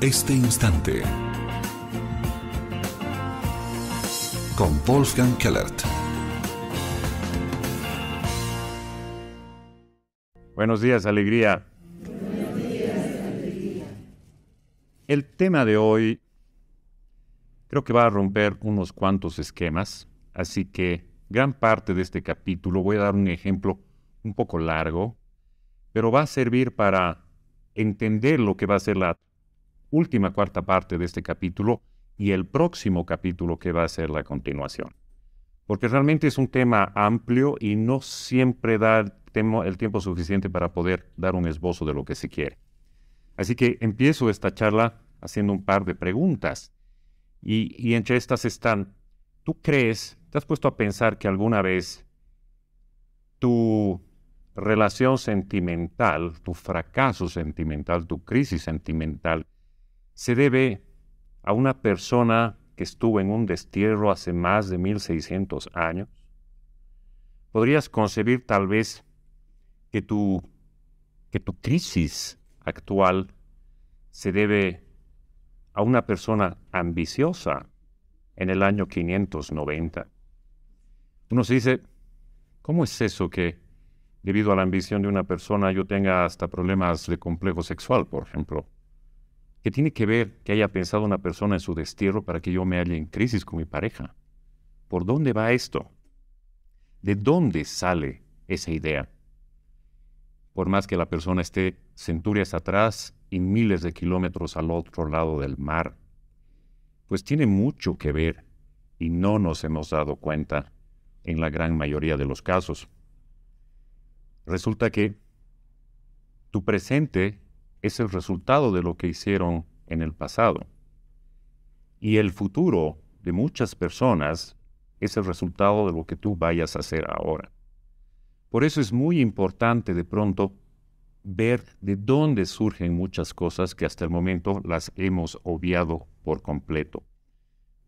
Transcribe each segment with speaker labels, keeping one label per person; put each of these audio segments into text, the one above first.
Speaker 1: este instante. Con Wolfgang Kellert. Buenos días, alegría. Buenos días, alegría. El tema de hoy creo que va a romper unos cuantos esquemas, así que gran parte de este capítulo voy a dar un ejemplo un poco largo, pero va a servir para entender lo que va a ser la última cuarta parte de este capítulo y el próximo capítulo que va a ser la continuación. Porque realmente es un tema amplio y no siempre da el tiempo suficiente para poder dar un esbozo de lo que se quiere. Así que empiezo esta charla haciendo un par de preguntas. Y, entre estas están, ¿tú crees, te has puesto a pensar que alguna vez tu relación sentimental, tu fracaso sentimental, tu crisis sentimental, se debe a una persona que estuvo en un destierro hace más de 1600 años. Podrías concebir tal vez que tu, que tu crisis actual se debe a una persona ambiciosa en el año 590. Uno se dice, ¿cómo es eso que debido a la ambición de una persona yo tenga hasta problemas de complejo sexual, por ejemplo? ¿Qué tiene que ver que haya pensado una persona en su destierro para que yo me halle en crisis con mi pareja? ¿Por dónde va esto? ¿De dónde sale esa idea? Por más que la persona esté centurias atrás y miles de kilómetros al otro lado del mar, pues tiene mucho que ver y no nos hemos dado cuenta en la gran mayoría de los casos. Resulta que tu presente es el resultado de lo que hicieron en el pasado. Y el futuro de muchas personas es el resultado de lo que tú vayas a hacer ahora. Por eso es muy importante de pronto ver de dónde surgen muchas cosas que hasta el momento las hemos obviado por completo.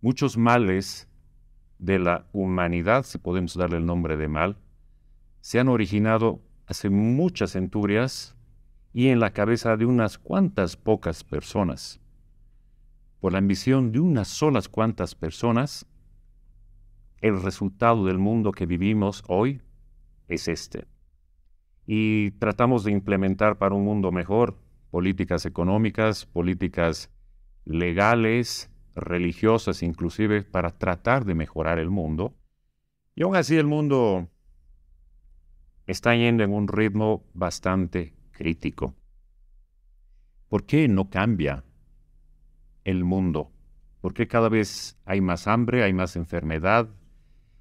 Speaker 1: Muchos males de la humanidad, si podemos darle el nombre de mal, se han originado hace muchas centurias y en la cabeza de unas cuantas pocas personas. Por la ambición de unas solas cuantas personas, el resultado del mundo que vivimos hoy es este. Y tratamos de implementar para un mundo mejor políticas económicas, políticas legales, religiosas inclusive, para tratar de mejorar el mundo. Y aún así el mundo está yendo en un ritmo bastante crítico. ¿Por qué no cambia el mundo? ¿Por qué cada vez hay más hambre, hay más enfermedad,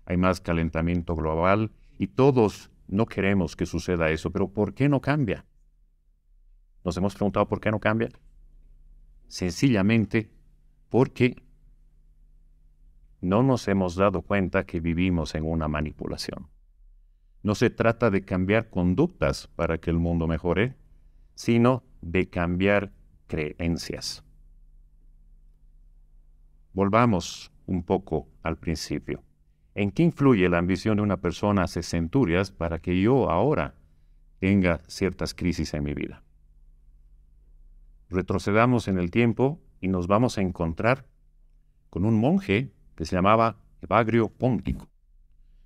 Speaker 1: hay más calentamiento global? Y todos no queremos que suceda eso, pero ¿por qué no cambia? Nos hemos preguntado por qué no cambia. Sencillamente porque no nos hemos dado cuenta que vivimos en una manipulación. No se trata de cambiar conductas para que el mundo mejore, sino de cambiar creencias. Volvamos un poco al principio. ¿En qué influye la ambición de una persona hace centurias para que yo ahora tenga ciertas crisis en mi vida? Retrocedamos en el tiempo y nos vamos a encontrar con un monje que se llamaba Evagrio Póntico.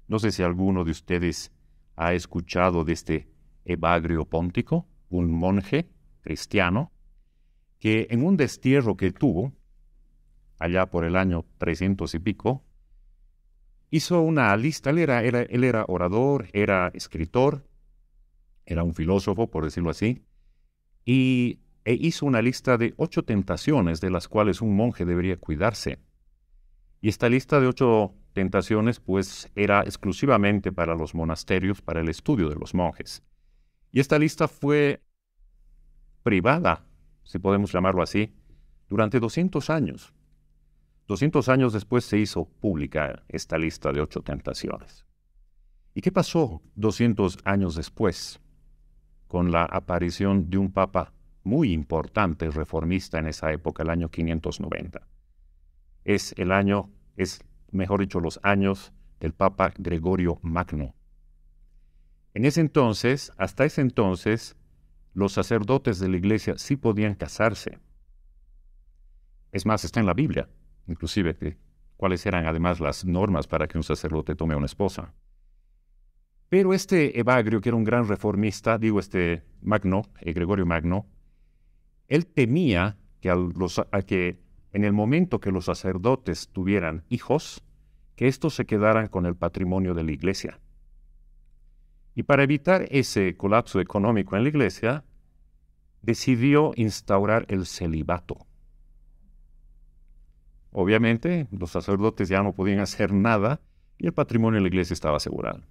Speaker 1: No sé si alguno de ustedes ha escuchado de este Evagrio Póntico, un monje cristiano, que en un destierro que tuvo, allá por el año 300 y pico, hizo una lista, él era, él era orador, era escritor, era un filósofo, por decirlo así, y e hizo una lista de ocho tentaciones de las cuales un monje debería cuidarse. Y esta lista de ocho tentaciones pues era exclusivamente para los monasterios, para el estudio de los monjes. Y esta lista fue privada, si podemos llamarlo así, durante 200 años. 200 años después se hizo pública esta lista de ocho tentaciones. ¿Y qué pasó 200 años después con la aparición de un papa muy importante reformista en esa época, el año 590? es el año, es mejor dicho, los años del Papa Gregorio Magno. En ese entonces, hasta ese entonces, los sacerdotes de la iglesia sí podían casarse. Es más, está en la Biblia, inclusive, cuáles eran además las normas para que un sacerdote tome una esposa. Pero este Evagrio, que era un gran reformista, digo este Magno, eh, Gregorio Magno, él temía que, a los, a que en el momento que los sacerdotes tuvieran hijos, que estos se quedaran con el patrimonio de la iglesia. Y para evitar ese colapso económico en la iglesia, decidió instaurar el celibato. Obviamente, los sacerdotes ya no podían hacer nada y el patrimonio de la iglesia estaba asegurado.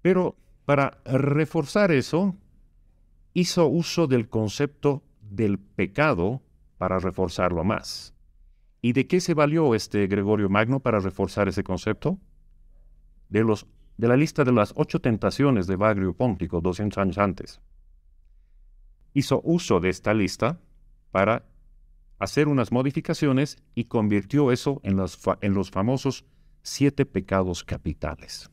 Speaker 1: Pero para reforzar eso, hizo uso del concepto del pecado para reforzarlo más. ¿Y de qué se valió este Gregorio Magno para reforzar ese concepto? De, los, de la lista de las ocho tentaciones de Bagrio Póntico 200 años antes. Hizo uso de esta lista para hacer unas modificaciones y convirtió eso en en los famosos siete pecados capitales.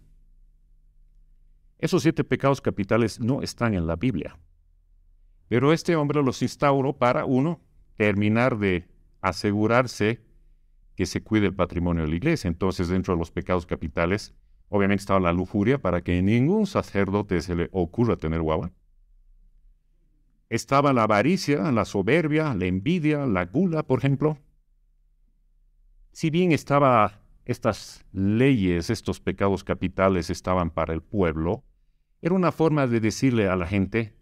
Speaker 1: Esos siete pecados capitales no están en la Biblia, pero este hombre los instauró para, uno, terminar de asegurarse que se cuide el patrimonio de la iglesia. Entonces, dentro de los pecados capitales, obviamente estaba la lujuria para que ningún sacerdote se le ocurra tener guagua. Estaba la avaricia, la soberbia, la envidia, la gula, por ejemplo. Si bien estaba estas leyes, estos pecados capitales estaban para el pueblo, era una forma de decirle a la gente,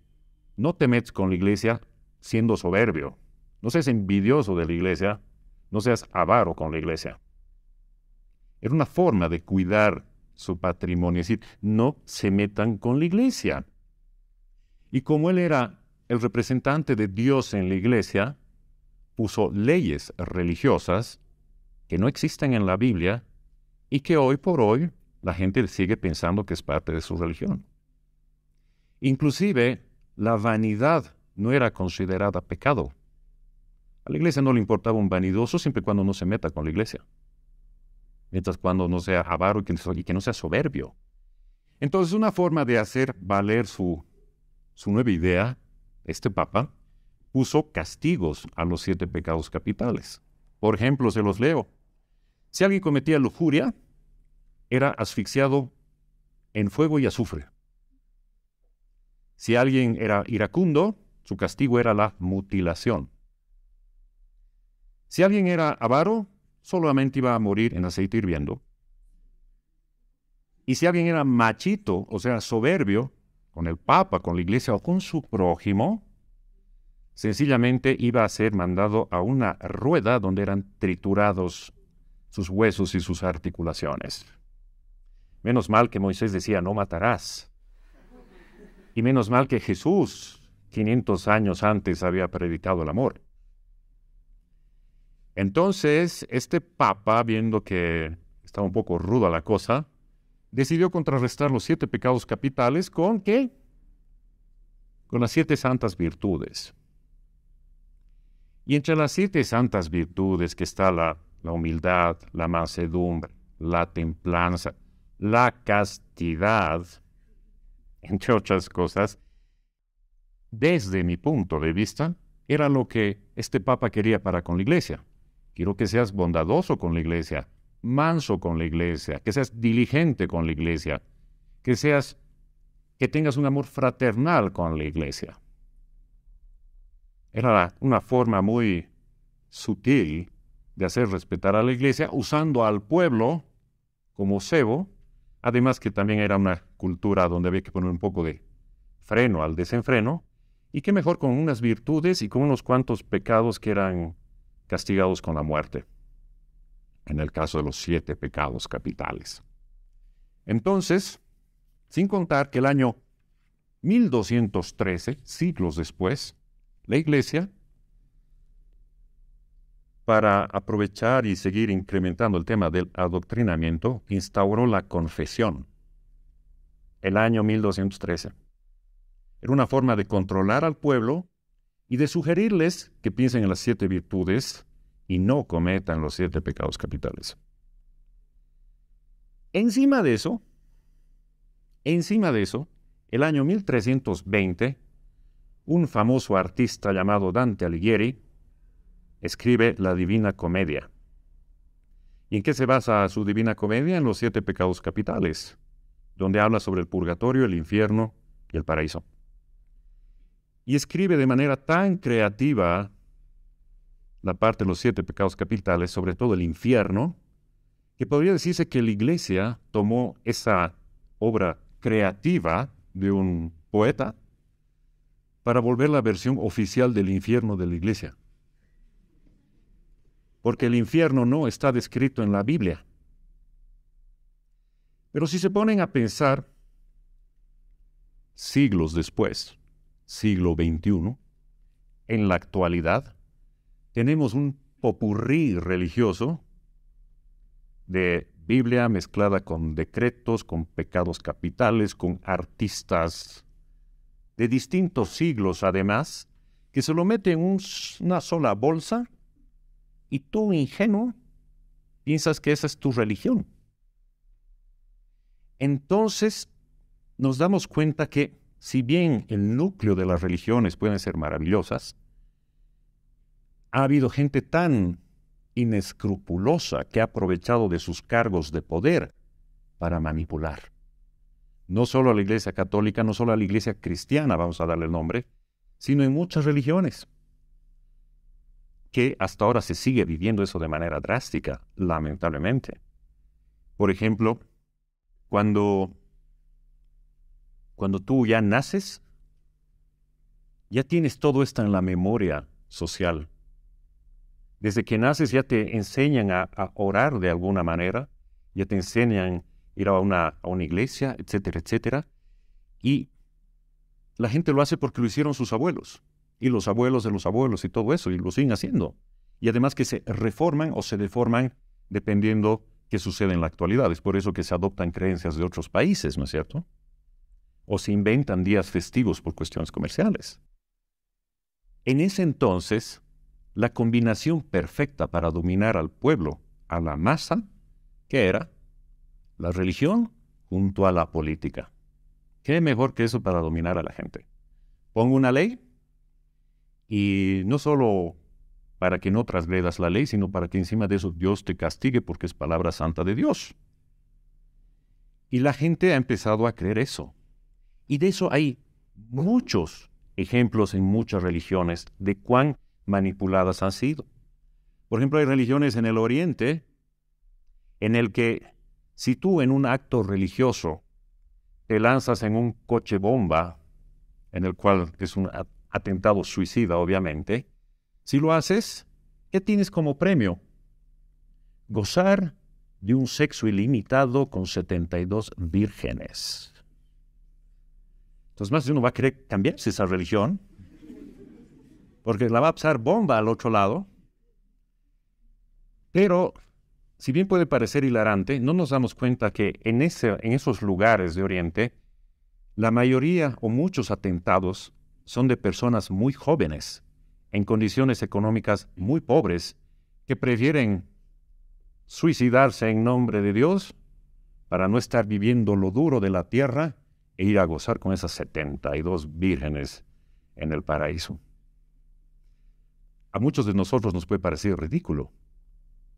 Speaker 1: no te metes con la iglesia siendo soberbio, no seas envidioso de la iglesia, no seas avaro con la iglesia. Era una forma de cuidar su patrimonio, es decir, no se metan con la iglesia. Y como él era el representante de Dios en la iglesia, puso leyes religiosas que no existen en la Biblia y que hoy por hoy la gente sigue pensando que es parte de su religión. Inclusive, la vanidad no era considerada pecado. A la iglesia no le importaba un vanidoso siempre y cuando no se meta con la iglesia. Mientras cuando no sea avaro y que, no sea soberbio. Entonces, una forma de hacer valer su, su nueva idea, este Papa, puso castigos a los siete pecados capitales. Por ejemplo, se los leo. Si alguien cometía lujuria, era asfixiado en fuego y azufre. Si alguien era iracundo, su castigo era la mutilación. Si alguien era avaro, solamente iba a morir en aceite hirviendo. Y si alguien era machito, o sea, soberbio, con el Papa, con la Iglesia o con su prójimo, sencillamente iba a ser mandado a una rueda donde eran triturados sus huesos y sus articulaciones. Menos mal que Moisés decía, no matarás. Y menos mal que Jesús, 500 años antes, había predicado el amor. Entonces, este papa, viendo que estaba un poco ruda la cosa, decidió contrarrestar los siete pecados capitales con qué? Con las siete santas virtudes. Y entre las siete santas virtudes que está la, la humildad, la mansedumbre, la templanza, la castidad, entre otras cosas, desde mi punto de vista, era lo que este papa quería para con la iglesia. Quiero que seas bondadoso con la iglesia, manso con la iglesia, que seas diligente con la iglesia, que seas que tengas un amor fraternal con la iglesia. Era una forma muy sutil de hacer respetar a la iglesia usando al pueblo como cebo, además que también era una cultura donde había que poner un poco de freno al desenfreno, y qué mejor con unas virtudes y con unos cuantos pecados que eran castigados con la muerte, en el caso de los siete pecados capitales. Entonces, sin contar que el año 1213, siglos después, la Iglesia, para aprovechar y seguir incrementando el tema del adoctrinamiento, instauró la confesión el año 1213. Era una forma de controlar al pueblo y de sugerirles que piensen en las siete virtudes y no cometan los siete pecados capitales. Encima de eso, encima de eso, el año 1320, un famoso artista llamado Dante Alighieri escribe la Divina Comedia. ¿Y en qué se basa su Divina Comedia? En los siete pecados capitales, donde habla sobre el purgatorio, el infierno y el paraíso y escribe de manera tan creativa la parte de los siete pecados capitales, sobre todo el infierno, que podría decirse que la iglesia tomó esa obra creativa de un poeta para volver la versión oficial del infierno de la iglesia. Porque el infierno no está descrito en la Biblia. Pero si se ponen a pensar siglos después, siglo XXI, en la actualidad, tenemos un popurrí religioso de Biblia mezclada con decretos, con pecados capitales, con artistas de distintos siglos además, que se lo mete en una sola bolsa y tú, ingenuo, piensas que esa es tu religión. Entonces nos damos cuenta que si bien el núcleo de las religiones pueden ser maravillosas, ha habido gente tan inescrupulosa que ha aprovechado de sus cargos de poder para manipular. No solo a la Iglesia católica, no solo a la Iglesia cristiana, vamos a darle el nombre, sino en muchas religiones, que hasta ahora se sigue viviendo eso de manera drástica, lamentablemente. Por ejemplo, cuando cuando tú ya naces, ya tienes todo esto en la memoria social. Desde que naces ya te enseñan a, orar de alguna manera, ya te enseñan ir a una, a una iglesia, etcétera, etcétera. Y la gente lo hace porque lo hicieron sus abuelos, y los abuelos de los abuelos y todo eso, y lo siguen haciendo. Y además que se reforman o se deforman dependiendo qué sucede en la actualidad. Es por eso que se adoptan creencias de otros países, ¿no es cierto? o se inventan días festivos por cuestiones comerciales. En ese entonces, la combinación perfecta para dominar al pueblo, a la masa, que era la religión junto a la política. ¿Qué mejor que eso para dominar a la gente? Pongo una ley y no solo para que no trasgredas la ley, sino para que encima de eso Dios te castigue porque es palabra santa de Dios. Y la gente ha empezado a creer eso. Y de eso hay muchos ejemplos en muchas religiones de cuán manipuladas han sido. Por ejemplo, hay religiones en el Oriente en el que si tú en un acto religioso te lanzas en un coche bomba, en el cual es un atentado suicida, obviamente, si lo haces, ¿qué tienes como premio? Gozar de un sexo ilimitado con 72 vírgenes. Entonces, más de uno va a querer cambiarse esa religión, porque la va a pasar bomba al otro lado. Pero, si bien puede parecer hilarante, no nos damos cuenta que en, ese, en esos lugares de Oriente, la mayoría o muchos atentados son de personas muy jóvenes, en condiciones económicas muy pobres, que prefieren suicidarse en nombre de Dios para no estar viviendo lo duro de la tierra e ir a gozar con esas 72 vírgenes en el paraíso. A muchos de nosotros nos puede parecer ridículo.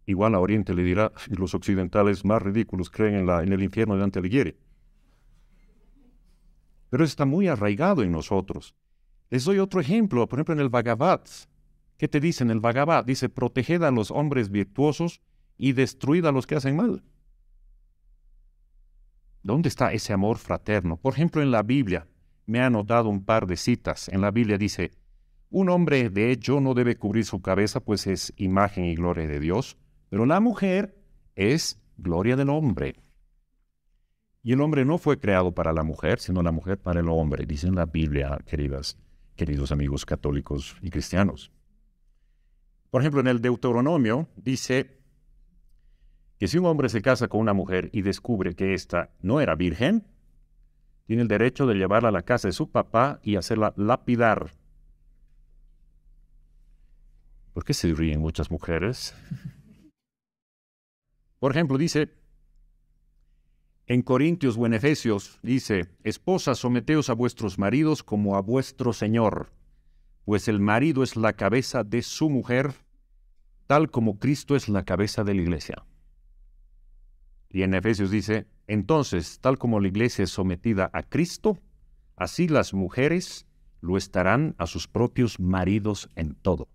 Speaker 1: Igual a Oriente le dirá, y los occidentales más ridículos creen en, la, en el infierno de Dante Alighieri. Pero está muy arraigado en nosotros. Les doy otro ejemplo, por ejemplo en el Bhagavad. ¿Qué te dice en el vagabat Dice, proteged a los hombres virtuosos y destruid a los que hacen mal. ¿Dónde está ese amor fraterno? Por ejemplo, en la Biblia, me ha notado un par de citas. En la Biblia dice, un hombre de hecho no debe cubrir su cabeza, pues es imagen y gloria de Dios, pero la mujer es gloria del hombre. Y el hombre no fue creado para la mujer, sino la mujer para el hombre, dice en la Biblia, queridas, queridos amigos católicos y cristianos. Por ejemplo, en el Deuteronomio dice, y si un hombre se casa con una mujer y descubre que ésta no era virgen, tiene el derecho de llevarla a la casa de su papá y hacerla lapidar. ¿Por qué se ríen muchas mujeres? Por ejemplo, dice, en Corintios o en Efesios, dice, esposas, someteos a vuestros maridos como a vuestro Señor, pues el marido es la cabeza de su mujer, tal como Cristo es la cabeza de la iglesia. Y en Efesios dice, entonces, tal como la iglesia es sometida a Cristo, así las mujeres lo estarán a sus propios maridos en todo.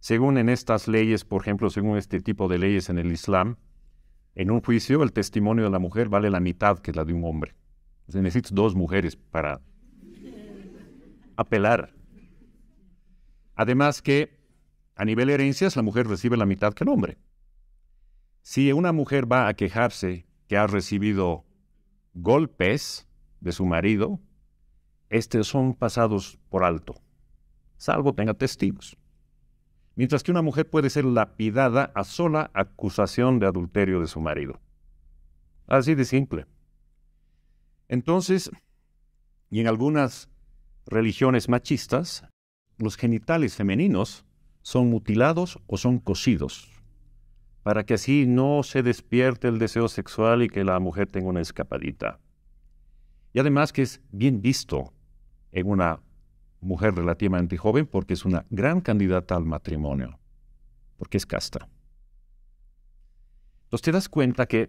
Speaker 1: Según en estas leyes, por ejemplo, según este tipo de leyes en el Islam, en un juicio el testimonio de la mujer vale la mitad que la de un hombre. Se necesitan necesitas dos mujeres para apelar. Además que a nivel de herencias la mujer recibe la mitad que el hombre. Si una mujer va a quejarse que ha recibido golpes de su marido, estos son pasados por alto, salvo tenga testigos. Mientras que una mujer puede ser lapidada a sola acusación de adulterio de su marido. Así de simple. Entonces, y en algunas religiones machistas, los genitales femeninos son mutilados o son cosidos para que así no se despierte el deseo sexual y que la mujer tenga una escapadita. Y además que es bien visto en una mujer relativamente joven porque es una gran candidata al matrimonio, porque es casta. Entonces te das cuenta que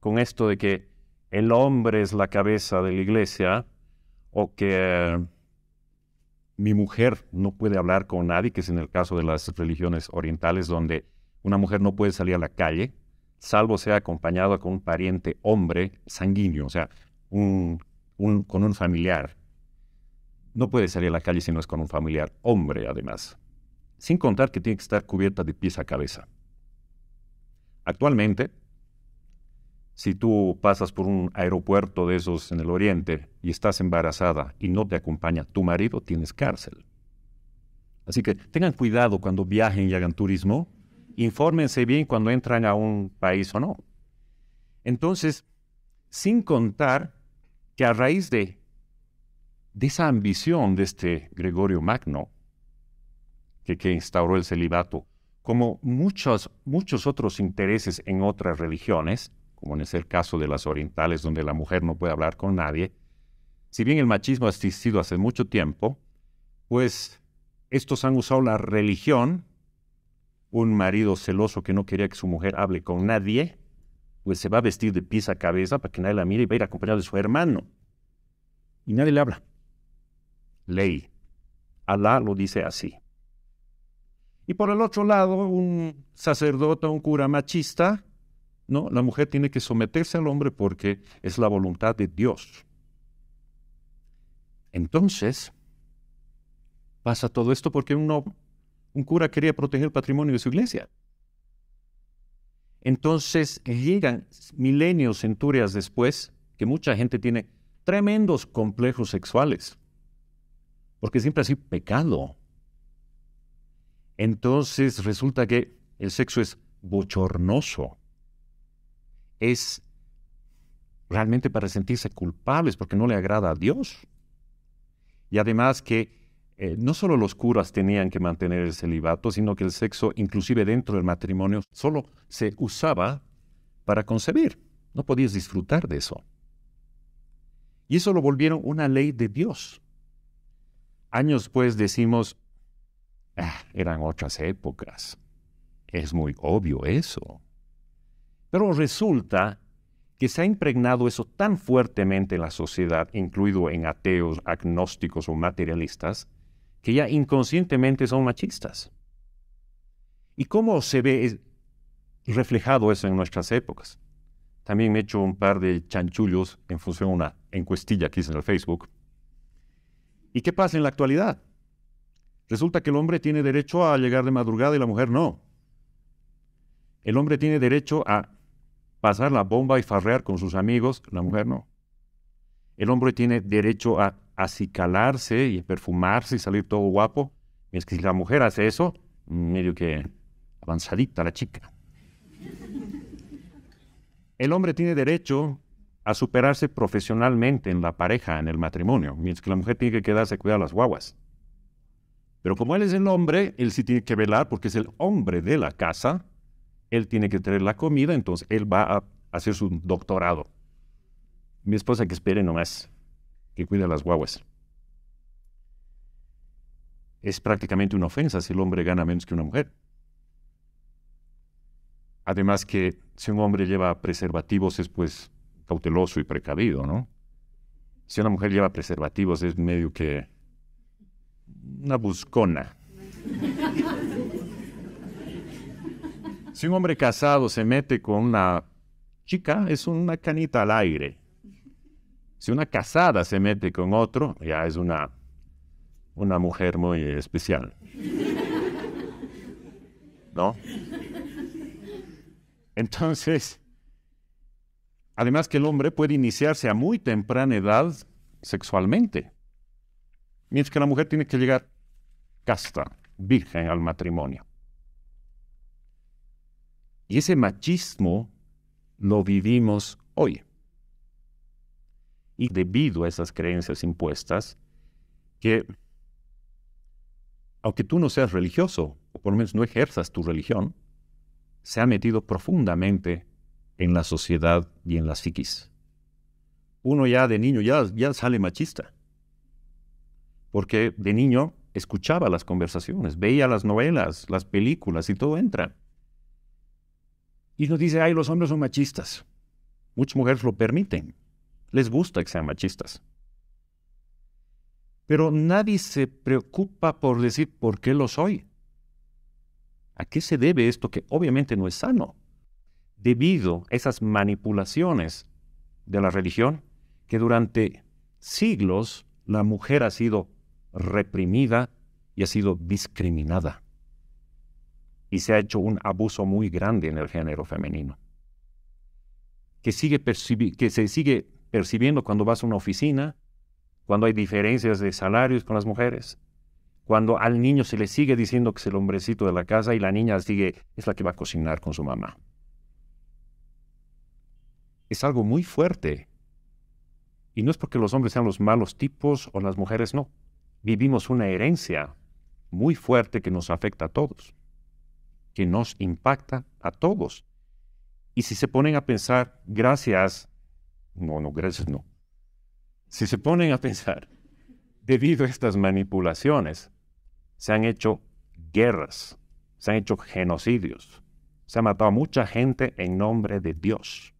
Speaker 1: con esto de que el hombre es la cabeza de la iglesia o que eh, mi mujer no puede hablar con nadie, que es en el caso de las religiones orientales donde una mujer no puede salir a la calle, salvo sea acompañada con un pariente hombre sanguíneo, o sea, con un familiar. No puede salir a la calle si no es con un familiar hombre, además. Sin contar que tiene que estar cubierta de pies a cabeza. Actualmente, si tú pasas por un aeropuerto de esos en el oriente y estás embarazada y no te acompaña tu marido, tienes cárcel. Así que tengan cuidado cuando viajen y hagan turismo, infórmense bien cuando entran a un país o no. Entonces, sin contar que a raíz de, de esa ambición de este Gregorio Magno, que, que instauró el celibato, como muchos, muchos otros intereses en otras religiones, como en es este el caso de las orientales, donde la mujer no puede hablar con nadie, si bien el machismo ha existido hace mucho tiempo, pues estos han usado la religión un marido celoso que no quería que su mujer hable con nadie, pues se va a vestir de pies a cabeza para que nadie la mire y va a ir acompañado de su hermano. Y nadie le habla. Ley. Alá lo dice así. Y por el otro lado, un sacerdote, un cura machista, no, la mujer tiene que someterse al hombre porque es la voluntad de Dios. Entonces, pasa todo esto porque uno un cura quería proteger el patrimonio de su iglesia. Entonces llegan milenios, centurias después, que mucha gente tiene tremendos complejos sexuales, porque siempre ha sido pecado. Entonces resulta que el sexo es bochornoso, es realmente para sentirse culpables porque no le agrada a Dios. Y además que eh, no solo los curas tenían que mantener el celibato, sino que el sexo, inclusive dentro del matrimonio, solo se usaba para concebir. No podías disfrutar de eso. Y eso lo volvieron una ley de Dios. Años después decimos, ah, eran otras épocas. Es muy obvio eso. Pero resulta que se ha impregnado eso tan fuertemente en la sociedad, incluido en ateos, agnósticos o materialistas, que ya inconscientemente son machistas. ¿Y cómo se ve reflejado eso en nuestras épocas? También me he hecho un par de chanchullos en función de una encuestilla que hice en el Facebook. ¿Y qué pasa en la actualidad? Resulta que el hombre tiene derecho a llegar de madrugada y la mujer no. El hombre tiene derecho a pasar la bomba y farrear con sus amigos, la mujer no. El hombre tiene derecho a acicalarse y perfumarse y salir todo guapo. Y es que si la mujer hace eso, medio que avanzadita la chica. El hombre tiene derecho a superarse profesionalmente en la pareja, en el matrimonio, mientras que la mujer tiene que quedarse a cuidar las guaguas. Pero como él es el hombre, él sí tiene que velar porque es el hombre de la casa, él tiene que traer la comida, entonces él va a hacer su doctorado. Mi esposa que espere nomás que cuida las guaguas. Es prácticamente una ofensa si el hombre gana menos que una mujer. Además que si un hombre lleva preservativos es pues cauteloso y precavido, ¿no? Si una mujer lleva preservativos es medio que una buscona. si un hombre casado se mete con una chica es una canita al aire. Si una casada se mete con otro, ya es una, una mujer muy especial. ¿No? Entonces, además que el hombre puede iniciarse a muy temprana edad sexualmente, mientras que la mujer tiene que llegar casta, virgen al matrimonio. Y ese machismo lo vivimos hoy y debido a esas creencias impuestas, que aunque tú no seas religioso, o por lo menos no ejerzas tu religión, se ha metido profundamente en la sociedad y en las psiquis. Uno ya de niño ya, ya sale machista, porque de niño escuchaba las conversaciones, veía las novelas, las películas y todo entra. Y nos dice, ay, los hombres son machistas. Muchas mujeres lo permiten les gusta que sean machistas. Pero nadie se preocupa por decir por qué lo soy. ¿A qué se debe esto que obviamente no es sano? Debido a esas manipulaciones de la religión que durante siglos la mujer ha sido reprimida y ha sido discriminada. Y se ha hecho un abuso muy grande en el género femenino, que, sigue que se sigue percibiendo cuando vas a una oficina, cuando hay diferencias de salarios con las mujeres, cuando al niño se le sigue diciendo que es el hombrecito de la casa y la niña sigue, es la que va a cocinar con su mamá. Es algo muy fuerte. Y no es porque los hombres sean los malos tipos o las mujeres no. Vivimos una herencia muy fuerte que nos afecta a todos, que nos impacta a todos. Y si se ponen a pensar, gracias no, no, gracias, no. Si se ponen a pensar, debido a estas manipulaciones, se han hecho guerras, se han hecho genocidios, se ha matado a mucha gente en nombre de Dios.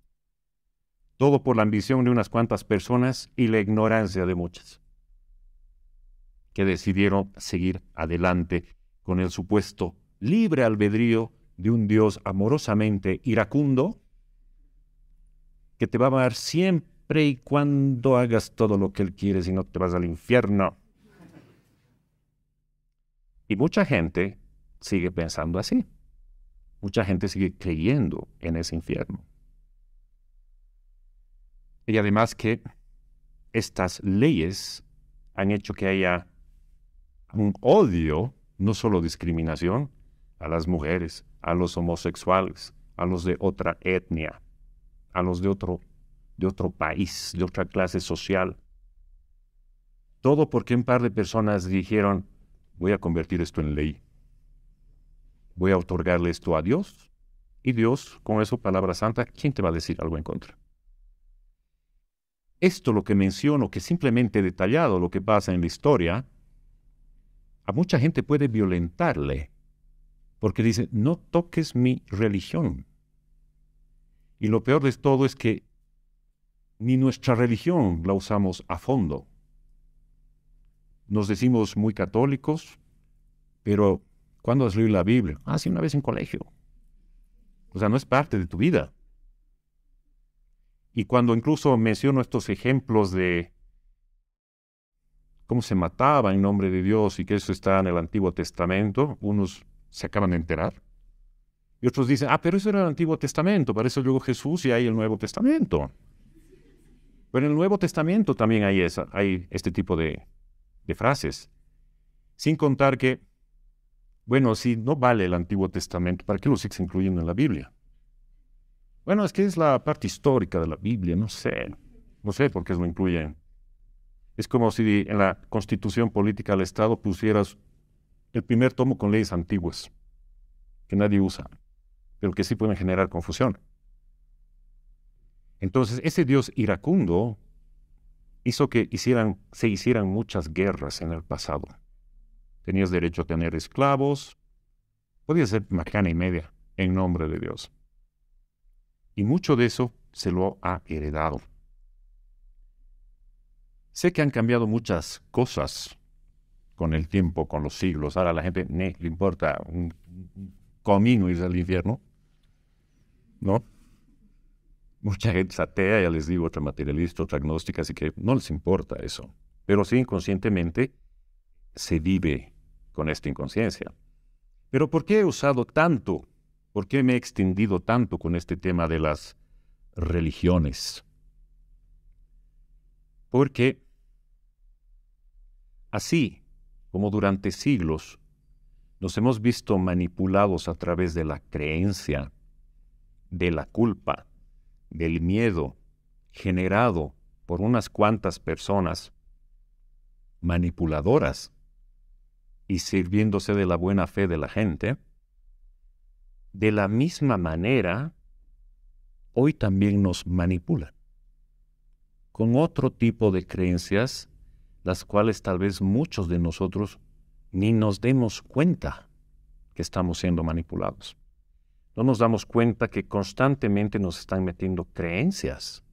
Speaker 1: Todo por la ambición de unas cuantas personas y la ignorancia de muchas, que decidieron seguir adelante con el supuesto libre albedrío de un Dios amorosamente iracundo que te va a dar siempre y cuando hagas todo lo que Él quiere, si no te vas al infierno. Y mucha gente sigue pensando así. Mucha gente sigue creyendo en ese infierno. Y además que estas leyes han hecho que haya un odio, no solo discriminación, a las mujeres, a los homosexuales, a los de otra etnia, a los de otro, de otro país, de otra clase social. Todo porque un par de personas dijeron, voy a convertir esto en ley, voy a otorgarle esto a Dios, y Dios, con eso, palabra santa, ¿quién te va a decir algo en contra? Esto lo que menciono, que simplemente detallado lo que pasa en la historia, a mucha gente puede violentarle, porque dice, no toques mi religión, y lo peor de todo es que ni nuestra religión la usamos a fondo. Nos decimos muy católicos, pero ¿cuándo has leído la Biblia? Ah, sí, una vez en colegio. O sea, no es parte de tu vida. Y cuando incluso menciono estos ejemplos de cómo se mataba en nombre de Dios y que eso está en el Antiguo Testamento, unos se acaban de enterar. Y otros dicen, ah, pero eso era el Antiguo Testamento, para eso llegó Jesús y hay el Nuevo Testamento. Pero en el Nuevo Testamento también hay, esa, hay este tipo de, frases. Sin contar que, bueno, si no vale el Antiguo Testamento, ¿para qué lo sigues incluyendo en la Biblia? Bueno, es que es la parte histórica de la Biblia, no sé. No sé por qué lo incluyen. Es como si en la constitución política del Estado pusieras el primer tomo con leyes antiguas, que nadie usa pero que sí pueden generar confusión. Entonces, ese Dios iracundo hizo que hicieran, se hicieran muchas guerras en el pasado. Tenías derecho a tener esclavos, podías ser macana y media en nombre de Dios. Y mucho de eso se lo ha heredado. Sé que han cambiado muchas cosas con el tiempo, con los siglos. Ahora la gente ne, le importa un comino ir al infierno. ¿no? Mucha gente es atea, ya les digo, otra materialista, otra agnóstica, así que no les importa eso. Pero sí, inconscientemente, se vive con esta inconsciencia. Pero ¿por qué he usado tanto? ¿Por qué me he extendido tanto con este tema de las religiones? Porque así como durante siglos nos hemos visto manipulados a través de la creencia, de la culpa, del miedo generado por unas cuantas personas manipuladoras y sirviéndose de la buena fe de la gente, de la misma manera, hoy también nos manipulan con otro tipo de creencias, las cuales tal vez muchos de nosotros ni nos demos cuenta que estamos siendo manipulados. No nos damos cuenta que constantemente nos están metiendo creencias.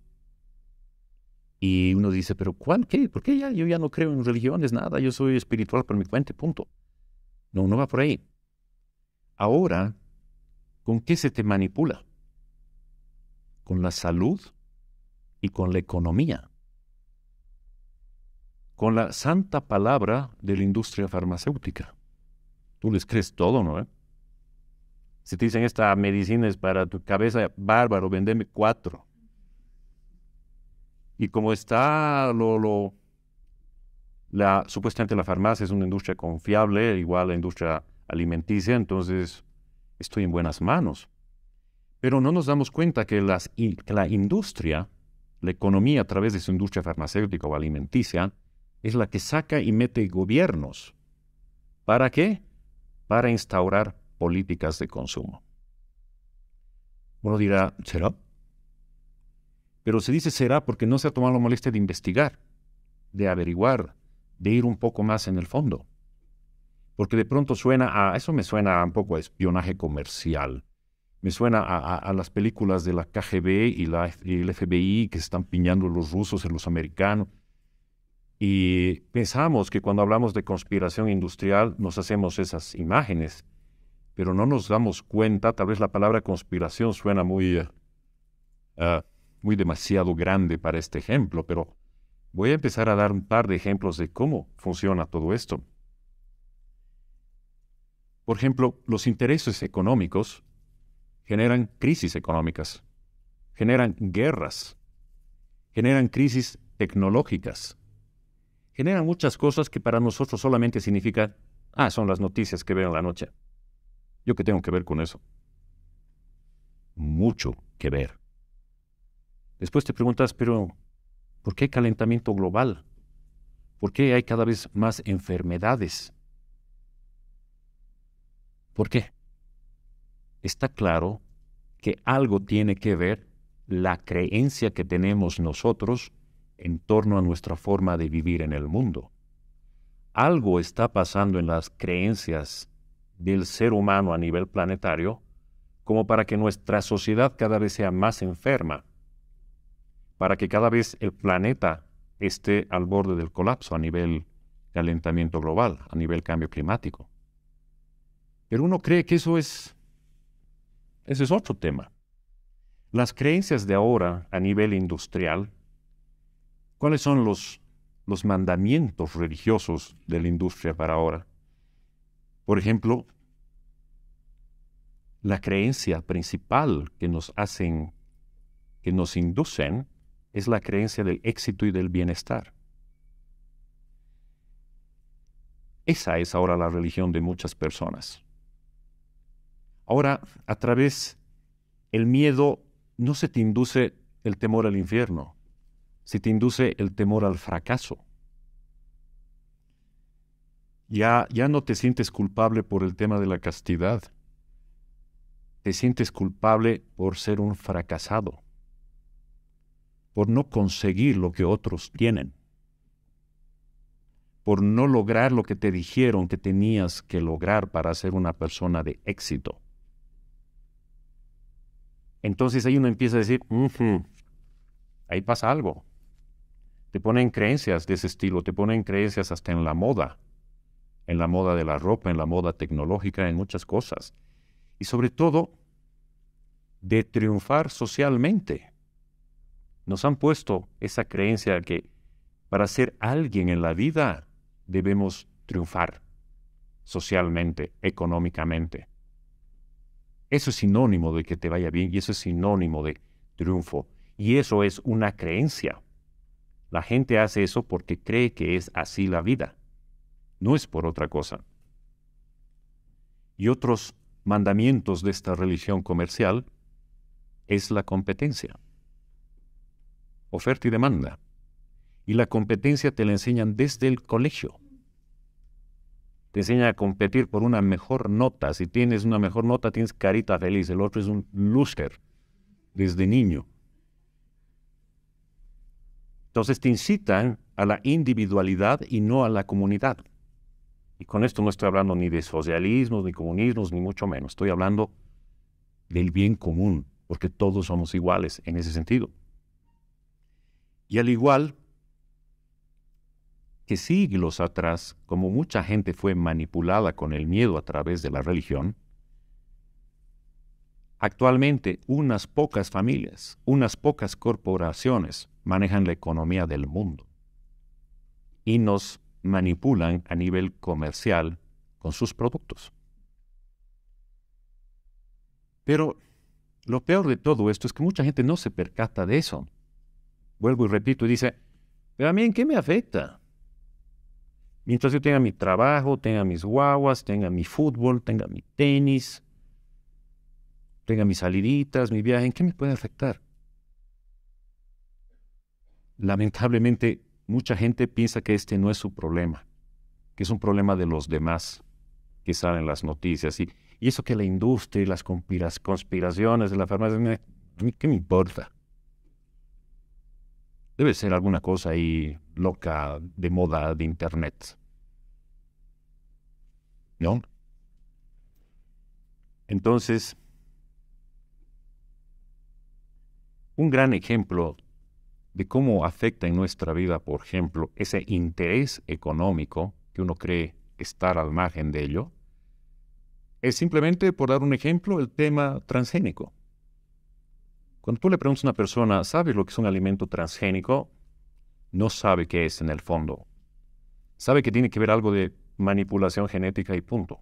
Speaker 1: Y uno dice, pero ¿cuál qué? ¿Por qué ya? Yo ya no creo en religiones, nada, yo soy espiritual por mi cuenta, punto. No, no va por ahí. Ahora, ¿con qué se te manipula? Con la salud y con la economía. Con la santa palabra de la industria farmacéutica. Tú les crees todo, ¿no? Eh? Si te dicen esta medicina es para tu cabeza, bárbaro, vendeme cuatro. Y como está lo, la, supuestamente la farmacia es una industria confiable, igual la industria alimenticia, entonces estoy en buenas manos. Pero no nos damos cuenta que la industria, la economía a través de su industria farmacéutica o alimenticia, es la que saca y mete gobiernos. ¿Para qué? Para instaurar políticas de consumo. Uno dirá, ¿será? Pero se dice será porque no se ha tomado la molestia de investigar, de averiguar, de ir un poco más en el fondo. Porque de pronto suena a, eso me suena un poco a espionaje comercial. Me suena a, las películas de la KGB y, la, el FBI que están piñando los rusos en los americanos. Y pensamos que cuando hablamos de conspiración industrial nos hacemos esas imágenes, pero no nos damos cuenta, tal vez la palabra conspiración suena muy, eh, ah, muy demasiado grande para este ejemplo, pero voy a empezar a dar un par de ejemplos de cómo funciona todo esto. Por ejemplo, los intereses económicos generan crisis económicas, generan guerras, generan crisis tecnológicas, generan muchas cosas que para nosotros solamente significa ah, son las noticias que veo en la noche. ¿Yo qué tengo que ver con eso? Mucho que ver. Después te preguntas, pero ¿por qué calentamiento global? ¿Por qué hay cada vez más enfermedades? ¿Por qué? Está claro que algo tiene que ver la creencia que tenemos nosotros en torno a nuestra forma de vivir en el mundo. Algo está pasando en las creencias del ser humano a nivel planetario como para que nuestra sociedad cada vez sea más enferma, para que cada vez el planeta esté al borde del colapso a nivel calentamiento global, a nivel cambio climático. Pero uno cree que eso es, es otro tema. Las creencias de ahora a nivel industrial, ¿cuáles son los, los mandamientos religiosos de la industria para ahora? Por ejemplo, la creencia principal que nos hacen, que nos inducen, es la creencia del éxito y del bienestar. Esa es ahora la religión de muchas personas. Ahora, a través el miedo no se te induce el temor al infierno, se te induce el temor al fracaso ya, ya no te sientes culpable por el tema de la castidad. Te sientes culpable por ser un fracasado, por no conseguir lo que otros tienen, por no lograr lo que te dijeron que tenías que lograr para ser una persona de éxito. Entonces ahí uno empieza a decir, ahí pasa algo. Te ponen creencias de ese estilo, te ponen creencias hasta en la moda en la moda de la ropa, en la moda tecnológica, en muchas cosas. Y sobre todo, de triunfar socialmente. Nos han puesto esa creencia que para ser alguien en la vida debemos triunfar socialmente, económicamente. Eso es sinónimo de que te vaya bien y eso es sinónimo de triunfo. Y eso es una creencia. La gente hace eso porque cree que es así la vida no es por otra cosa. Y otros mandamientos de esta religión comercial es la competencia, oferta y demanda. Y la competencia te la enseñan desde el colegio. Te enseña a competir por una mejor nota. Si tienes una mejor nota, tienes carita feliz. El otro es un luster, desde niño. Entonces te incitan a la individualidad y no a la comunidad. Y con esto no estoy hablando ni de socialismos, ni comunismos, ni mucho menos. Estoy hablando del bien común, porque todos somos iguales en ese sentido. Y al igual que siglos atrás, como mucha gente fue manipulada con el miedo a través de la religión, actualmente unas pocas familias, unas pocas corporaciones manejan la economía del mundo y nos manipulan a nivel comercial con sus productos. Pero lo peor de todo esto es que mucha gente no se percata de eso. Vuelvo y repito y dice, pero a mí en qué me afecta? Mientras yo tenga mi trabajo, tenga mis guaguas, tenga mi fútbol, tenga mi tenis, tenga mis saliditas, mi viaje, ¿en qué me puede afectar? Lamentablemente, mucha gente piensa que este no es su problema, que es un problema de los demás que salen las noticias. Y, eso que la industria y las conspiraciones de la farmacia, ¿qué me importa? Debe ser alguna cosa ahí loca de moda de Internet. ¿No? Entonces, un gran ejemplo de cómo afecta en nuestra vida, por ejemplo, ese interés económico que uno cree estar al margen de ello, es simplemente, por dar un ejemplo, el tema transgénico. Cuando tú le preguntas a una persona, ¿sabe lo que es un alimento transgénico? No sabe qué es en el fondo. Sabe que tiene que ver algo de manipulación genética y punto.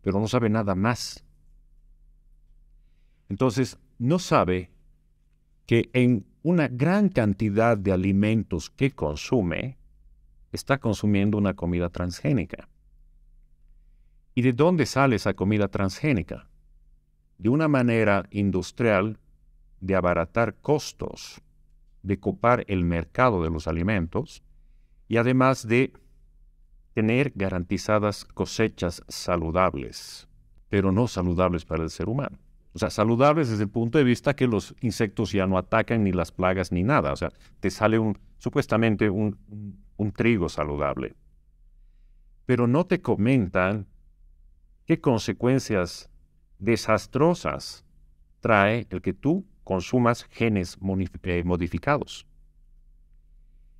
Speaker 1: Pero no sabe nada más. Entonces, no sabe que en una gran cantidad de alimentos que consume, está consumiendo una comida transgénica. ¿Y de dónde sale esa comida transgénica? De una manera industrial de abaratar costos, de copar el mercado de los alimentos y además de tener garantizadas cosechas saludables, pero no saludables para el ser humano. O sea, saludables desde el punto de vista que los insectos ya no atacan ni las plagas ni nada. O sea, te sale supuestamente un, trigo saludable. Pero no te comentan qué consecuencias desastrosas trae el que tú consumas genes eh, modificados.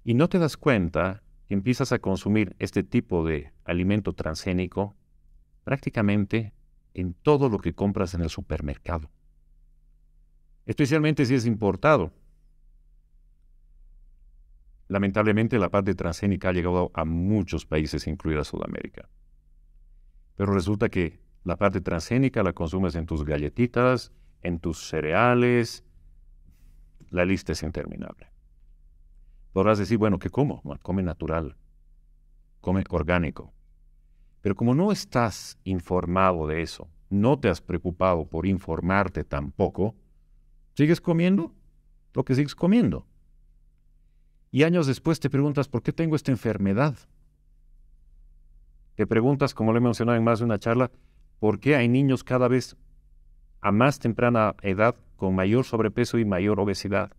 Speaker 1: Y no te das cuenta que empiezas a consumir este tipo de alimento transgénico prácticamente en todo lo que compras en el supermercado. Especialmente si es importado. Lamentablemente la parte transgénica ha llegado a muchos países, incluida Sudamérica. Pero resulta que la parte transgénica la consumes en tus galletitas, en tus cereales. La lista es interminable. Podrás decir, bueno, ¿qué como? Come natural, come orgánico. Pero como no estás informado de eso, no te has preocupado por informarte tampoco, sigues comiendo lo que sigues comiendo. Y años después te preguntas, ¿por qué tengo esta enfermedad? Te preguntas, como lo he mencionado en más de una charla, ¿por qué hay niños cada vez a más temprana edad con mayor sobrepeso y mayor obesidad?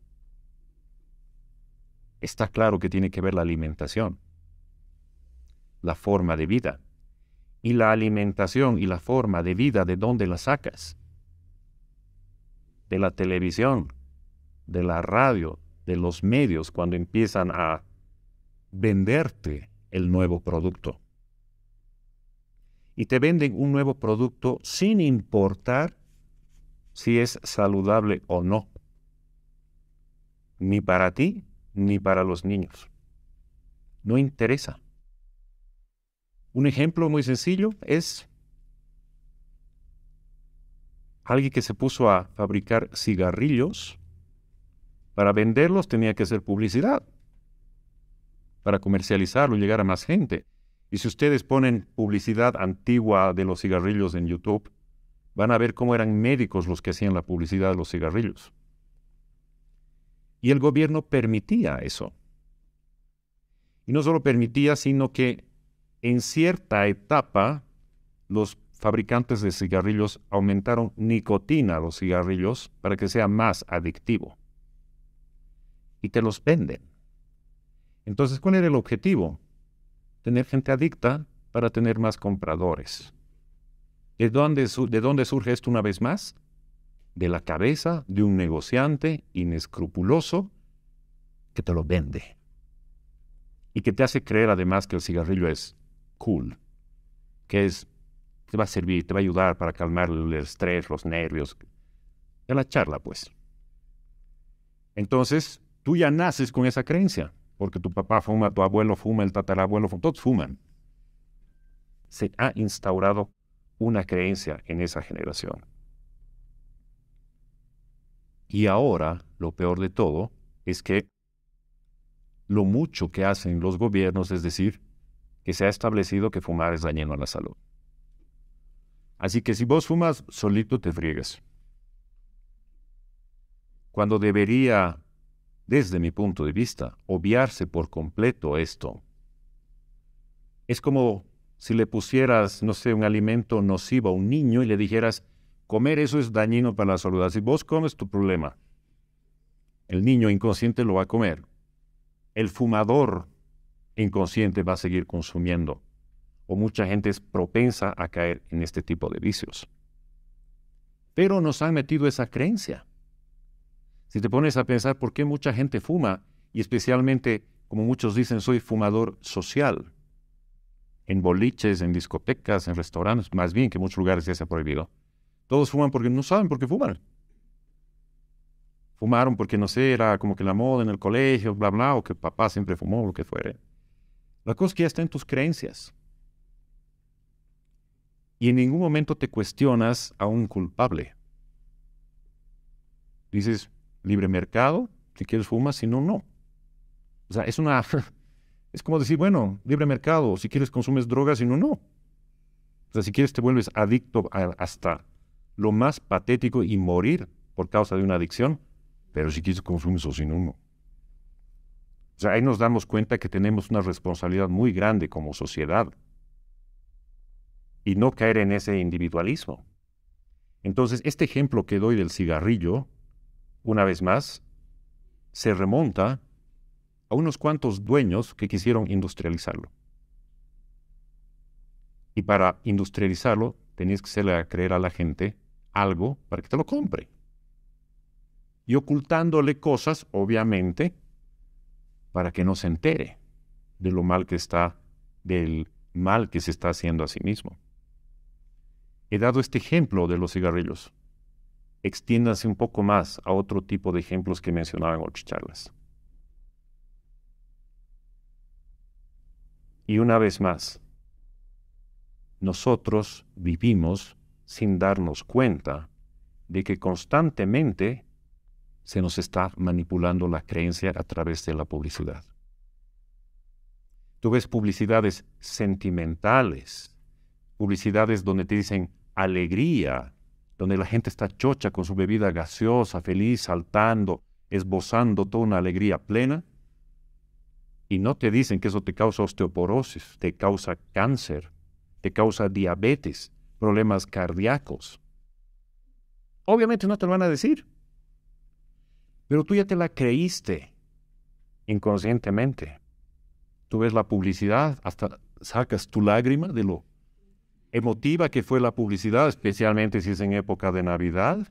Speaker 1: Está claro que tiene que ver la alimentación, la forma de vida y la alimentación y la forma de vida de dónde la sacas. De la televisión, de la radio, de los medios cuando empiezan a venderte el nuevo producto. Y te venden un nuevo producto sin importar si es saludable o no. Ni para ti, ni para los niños. No interesa. Un ejemplo muy sencillo es alguien que se puso a fabricar cigarrillos. Para venderlos tenía que hacer publicidad, para comercializarlo, y llegar a más gente. Y si ustedes ponen publicidad antigua de los cigarrillos en YouTube, van a ver cómo eran médicos los que hacían la publicidad de los cigarrillos. Y el gobierno permitía eso. Y no solo permitía, sino que en cierta etapa los fabricantes de cigarrillos aumentaron nicotina a los cigarrillos para que sea más adictivo. Y te los venden. Entonces, ¿cuál era el objetivo? Tener gente adicta para tener más compradores. ¿De dónde, ¿De dónde, surge esto una vez más? De la cabeza de un negociante inescrupuloso que te lo vende. Y que te hace creer además que el cigarrillo es cool, que es, te va a servir, te va a ayudar para calmar el estrés, los nervios, de la charla, pues. Entonces, tú ya naces con esa creencia, porque tu papá fuma, tu abuelo fuma, el tatarabuelo fuma, todos fuman. Se ha instaurado una creencia en esa generación. Y ahora, lo peor de todo, es que lo mucho que hacen los gobiernos, es decir, se ha establecido que fumar es dañino a la salud. Así que si vos fumas, solito te friegas. Cuando debería, desde mi punto de vista, obviarse por completo esto. Es como si le pusieras, no sé, un alimento nocivo a un niño y le dijeras, comer eso es dañino para la salud. Si vos comes, tu problema. El niño inconsciente lo va a comer. El fumador inconsciente va a seguir consumiendo. O mucha gente es propensa a caer en este tipo de vicios. Pero nos han metido esa creencia. Si te pones a pensar por qué mucha gente fuma, y especialmente, como muchos dicen, soy fumador social, en boliches, en discotecas, en restaurantes, más bien que en muchos lugares ya se ha prohibido. Todos fuman porque no saben por qué fuman. Fumaron porque, no sé, era como que la moda en el colegio, bla, bla, o que papá siempre fumó, lo que fuere. La cosa es que ya está en tus creencias. Y en ningún momento te cuestionas a un culpable. Dices, libre mercado, si quieres fumas, si no, no. O sea, es una... Es como decir, bueno, libre mercado, si quieres consumes drogas, si no, no. O sea, si quieres te vuelves adicto hasta lo más patético y morir por causa de una adicción, pero si quieres consumes o si no, no. O sea, ahí nos damos cuenta que tenemos una responsabilidad muy grande como sociedad y no caer en ese individualismo. Entonces, este ejemplo que doy del cigarrillo, una vez más, se remonta a unos cuantos dueños que quisieron industrializarlo. Y para industrializarlo, tenías que hacerle creer a la gente algo para que te lo compre. Y ocultándole cosas, obviamente, para que no se entere de lo mal que está, del mal que se está haciendo a sí mismo. He dado este ejemplo de los cigarrillos. Extiéndase un poco más a otro tipo de ejemplos que mencionaba en otras charlas. Y una vez más, nosotros vivimos sin darnos cuenta de que constantemente se nos está manipulando la creencia a través de la publicidad. Tú ves publicidades sentimentales, publicidades donde te dicen alegría, donde la gente está chocha con su bebida gaseosa, feliz, saltando, esbozando toda una alegría plena, y no te dicen que eso te causa osteoporosis, te causa cáncer, te causa diabetes, problemas cardíacos. Obviamente no te lo van a decir. Pero tú ya te la creíste inconscientemente. Tú ves la publicidad, hasta sacas tu lágrima de lo emotiva que fue la publicidad, especialmente si es en época de Navidad.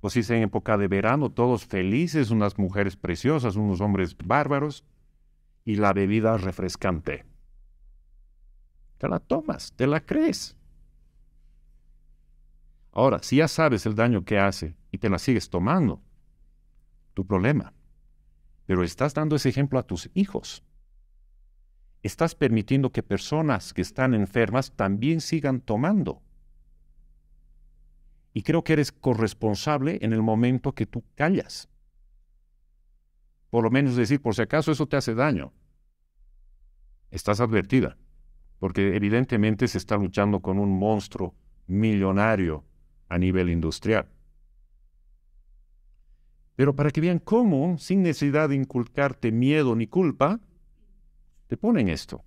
Speaker 1: O si es en época de verano, todos felices, unas mujeres preciosas, unos hombres bárbaros, y la bebida refrescante. Te la tomas, te la crees. Ahora, si ya sabes el daño que hace, y te la sigues tomando, tu problema. Pero estás dando ese ejemplo a tus hijos. Estás permitiendo que personas que están enfermas también sigan tomando. Y creo que eres corresponsable en el momento que tú callas. Por lo menos decir, por si acaso eso te hace daño. Estás advertida, porque evidentemente se está luchando con un monstruo millonario a nivel industrial. Pero para que vean cómo, sin necesidad de inculcarte miedo ni culpa, te ponen esto.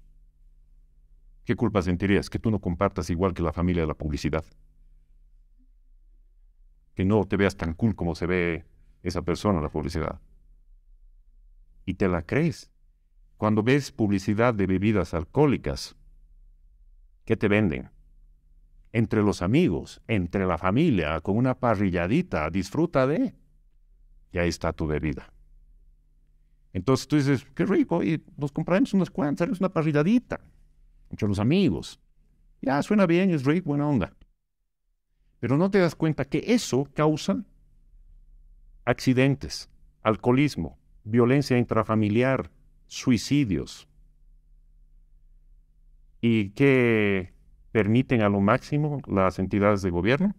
Speaker 1: ¿Qué culpa sentirías? Que tú no compartas igual que la familia de la publicidad. Que no te veas tan cool como se ve esa persona en la publicidad. Y te la crees. Cuando ves publicidad de bebidas alcohólicas, ¿qué te venden? Entre los amigos, entre la familia, con una parrilladita, disfruta de y ahí está tu bebida. Entonces tú dices, qué rico, y nos compraremos unas cuantas, una parrilladita entre los amigos. Ya, suena bien, es rico, buena onda. Pero no te das cuenta que eso causa accidentes, alcoholismo, violencia intrafamiliar, suicidios. ¿Y que permiten a lo máximo las entidades de gobierno?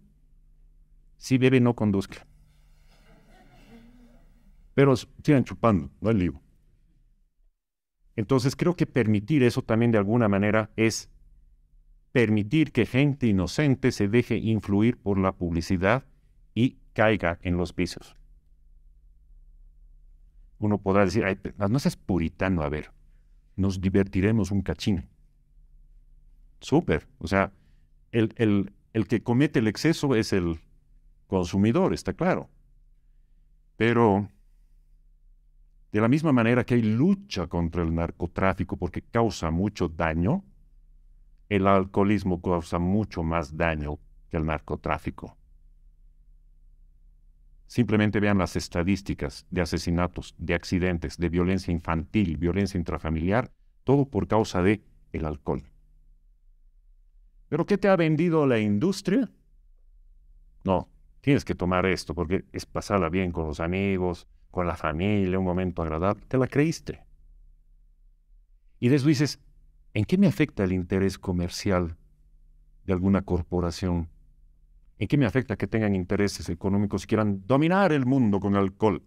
Speaker 1: Si bebe, no conduzca pero sigan chupando, no hay lío. Entonces creo que permitir eso también de alguna manera es permitir que gente inocente se deje influir por la publicidad y caiga en los vicios. Uno podrá decir, Ay, no seas puritano, a ver, nos divertiremos un cachín. Súper, o sea, el, el que comete el exceso es el consumidor, está claro. Pero de la misma manera que hay lucha contra el narcotráfico porque causa mucho daño, el alcoholismo causa mucho más daño que el narcotráfico. Simplemente vean las estadísticas de asesinatos, de accidentes, de violencia infantil, violencia intrafamiliar, todo por causa de el alcohol. ¿Pero qué te ha vendido la industria? No, tienes que tomar esto porque es pasarla bien con los amigos, con la familia, un momento agradable, te la creíste. Y de dices, ¿en qué me afecta el interés comercial de alguna corporación? ¿En qué me afecta que tengan intereses económicos y quieran dominar el mundo con alcohol?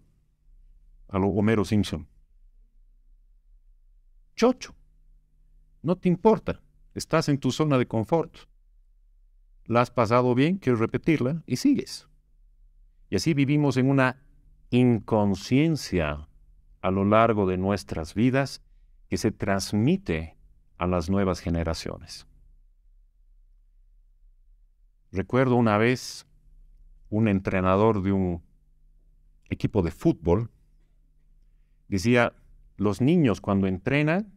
Speaker 1: A lo Homero Simpson. Chocho, no te importa, estás en tu zona de confort. La has pasado bien, quiero repetirla y sigues. Y así vivimos en una inconsciencia a lo largo de nuestras vidas que se transmite a las nuevas generaciones. Recuerdo una vez un entrenador de un equipo de fútbol decía, los niños cuando entrenan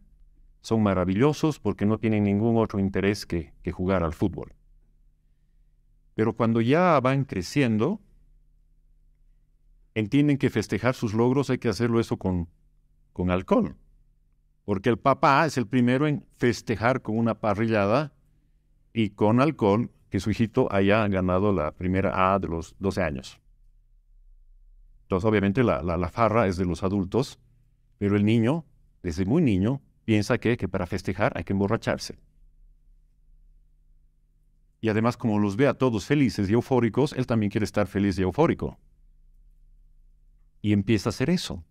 Speaker 1: son maravillosos porque no tienen ningún otro interés que, que jugar al fútbol. Pero cuando ya van creciendo, entienden que festejar sus logros hay que hacerlo eso con, con alcohol. Porque el papá es el primero en festejar con una parrillada y con alcohol que su hijito haya ganado la primera A de los 12 años. Entonces, obviamente, la, la, farra es de los adultos, pero el niño, desde muy niño, piensa que, que para festejar hay que emborracharse. Y además, como los ve a todos felices y eufóricos, él también quiere estar feliz y eufórico y empieza a hacer eso.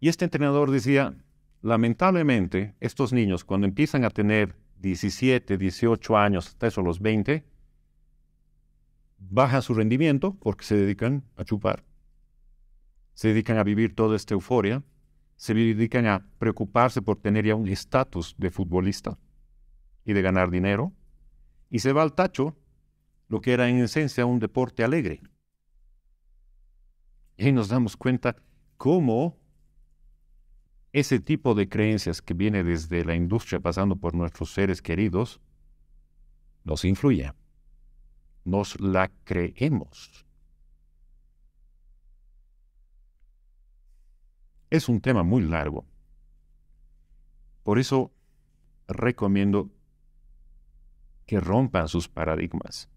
Speaker 1: Y este entrenador decía, lamentablemente, estos niños cuando empiezan a tener 17, 18 años, hasta eso los 20, bajan su rendimiento porque se dedican a chupar, se dedican a vivir toda esta euforia, se dedican a preocuparse por tener ya un estatus de futbolista y de ganar dinero, y se va al tacho lo que era en esencia un deporte alegre. Y nos damos cuenta cómo ese tipo de creencias que viene desde la industria pasando por nuestros seres queridos nos influye. Nos la creemos. Es un tema muy largo. Por eso recomiendo que rompan sus paradigmas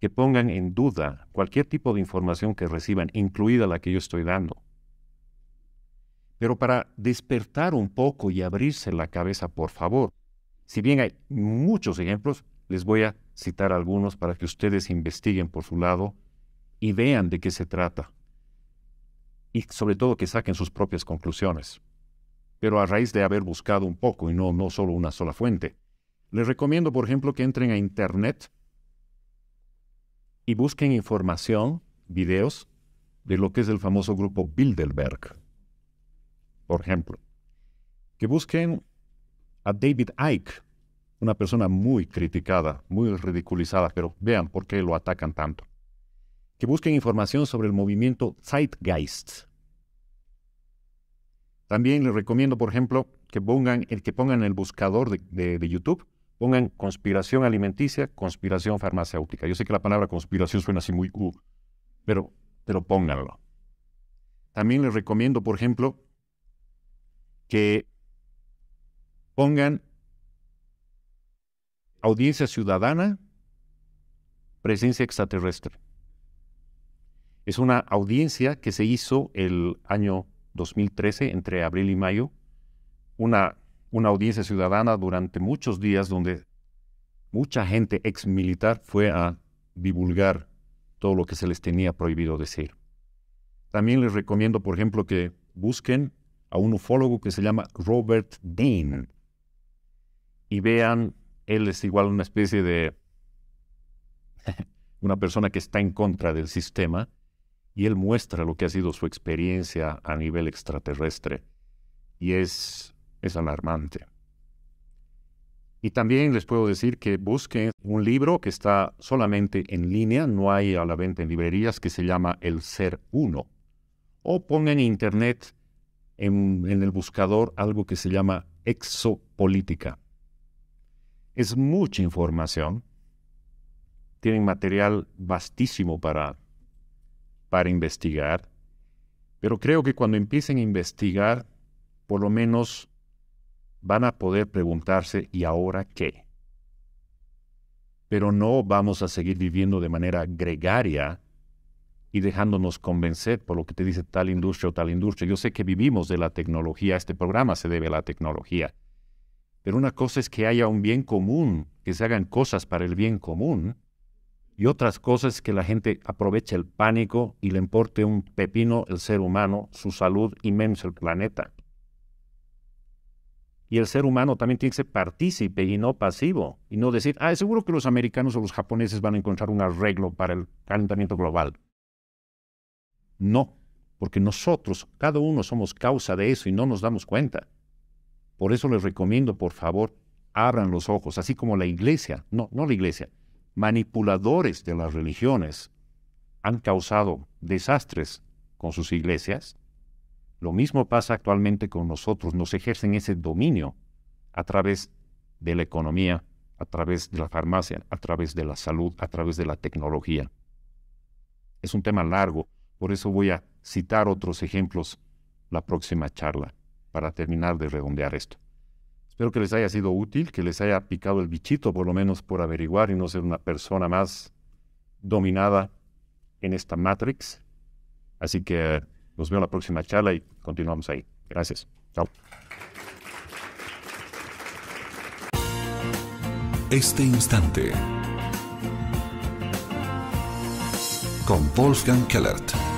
Speaker 1: que pongan en duda cualquier tipo de información que reciban, incluida la que yo estoy dando. Pero para despertar un poco y abrirse la cabeza, por favor, si bien hay muchos ejemplos, les voy a citar algunos para que ustedes investiguen por su lado y vean de qué se trata. Y sobre todo que saquen sus propias conclusiones. Pero a raíz de haber buscado un poco y no, no solo una sola fuente, les recomiendo, por ejemplo, que entren a Internet y busquen información, videos, de lo que es el famoso grupo Bilderberg, por ejemplo. Que busquen a David Icke, una persona muy criticada, muy ridiculizada, pero vean por qué lo atacan tanto. Que busquen información sobre el movimiento Zeitgeist. También les recomiendo, por ejemplo, que pongan, el, que pongan el buscador de, de YouTube Pongan conspiración alimenticia, conspiración farmacéutica. Yo sé que la palabra conspiración suena así muy uh, pero, pero pónganlo. También les recomiendo, por ejemplo, que pongan audiencia ciudadana, presencia extraterrestre. Es una audiencia que se hizo el año 2013, entre abril y mayo, una una audiencia ciudadana durante muchos días donde mucha gente ex militar fue a divulgar todo lo que se les tenía prohibido decir. También les recomiendo, por ejemplo, que busquen a un ufólogo que se llama Robert Dean y vean, él es igual una especie de una persona que está en contra del sistema y él muestra lo que ha sido su experiencia a nivel extraterrestre y es es alarmante. Y también les puedo decir que busquen un libro que está solamente en línea, no hay a la venta en librerías, que se llama El Ser Uno. O pongan en internet, en, el buscador, algo que se llama Exopolítica. Es mucha información. Tienen material vastísimo para, para investigar. Pero creo que cuando empiecen a investigar, por lo menos van a poder preguntarse, ¿y ahora qué? Pero no vamos a seguir viviendo de manera gregaria y dejándonos convencer por lo que te dice tal industria o tal industria. Yo sé que vivimos de la tecnología, este programa se debe a la tecnología, pero una cosa es que haya un bien común, que se hagan cosas para el bien común, y otras cosas que la gente aproveche el pánico y le importe un pepino el ser humano, su salud y menos el planeta. Y el ser humano también tiene que ser partícipe y no pasivo. Y no decir, ah, seguro que los americanos o los japoneses van a encontrar un arreglo para el calentamiento global. No, porque nosotros, cada uno somos causa de eso y no nos damos cuenta. Por eso les recomiendo, por favor, abran los ojos, así como la iglesia, no, no la iglesia, manipuladores de las religiones han causado desastres con sus iglesias, lo mismo pasa actualmente con nosotros, nos ejercen ese dominio a través de la economía, a través de la farmacia, a través de la salud, a través de la tecnología. Es un tema largo, por eso voy a citar otros ejemplos la próxima charla, para terminar de redondear esto. Espero que les haya sido útil, que les haya picado el bichito por lo menos por averiguar y no ser una persona más dominada en esta Matrix. Así que nos vemos en la próxima charla y continuamos ahí. Gracias. Chao. Este instante. Con Wolfgang Kellert.